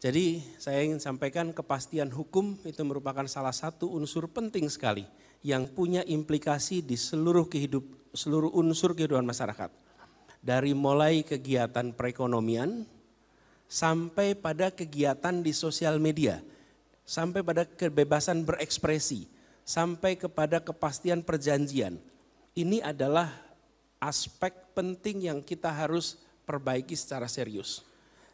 Jadi saya ingin sampaikan kepastian hukum itu merupakan salah satu unsur penting sekali yang punya implikasi di seluruh kehidup seluruh unsur kehidupan masyarakat. Dari mulai kegiatan perekonomian sampai pada kegiatan di sosial media, sampai pada kebebasan berekspresi, sampai kepada kepastian perjanjian. Ini adalah aspek penting yang kita harus perbaiki secara serius.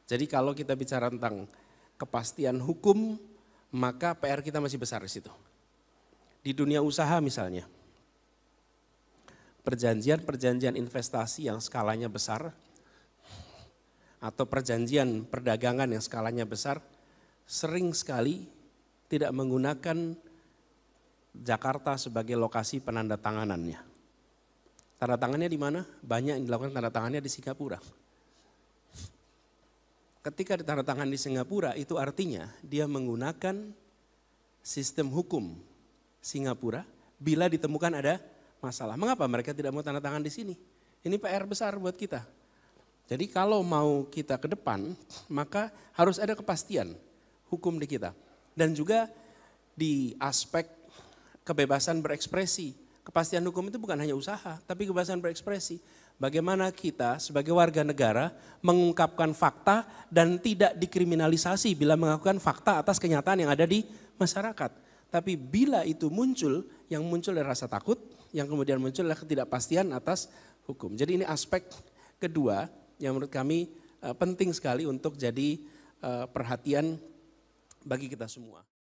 Jadi kalau kita bicara tentang kepastian hukum, maka PR kita masih besar di situ. Di dunia usaha misalnya, perjanjian-perjanjian investasi yang skalanya besar, atau perjanjian perdagangan yang skalanya besar, sering sekali tidak menggunakan Jakarta sebagai lokasi penanda tanganannya. Tanda tangannya di mana? Banyak yang dilakukan tanda tangannya di Singapura ketika tangan di Singapura itu artinya dia menggunakan sistem hukum Singapura bila ditemukan ada masalah. Mengapa mereka tidak mau tanda tangan di sini? Ini PR besar buat kita. Jadi kalau mau kita ke depan, maka harus ada kepastian hukum di kita. Dan juga di aspek kebebasan berekspresi. Kepastian hukum itu bukan hanya usaha, tapi kebebasan berekspresi. Bagaimana kita sebagai warga negara mengungkapkan fakta dan tidak dikriminalisasi bila mengakukan fakta atas kenyataan yang ada di masyarakat. Tapi bila itu muncul, yang muncul adalah rasa takut, yang kemudian muncul adalah ketidakpastian atas hukum. Jadi ini aspek kedua yang menurut kami eh, penting sekali untuk jadi eh, perhatian bagi kita semua.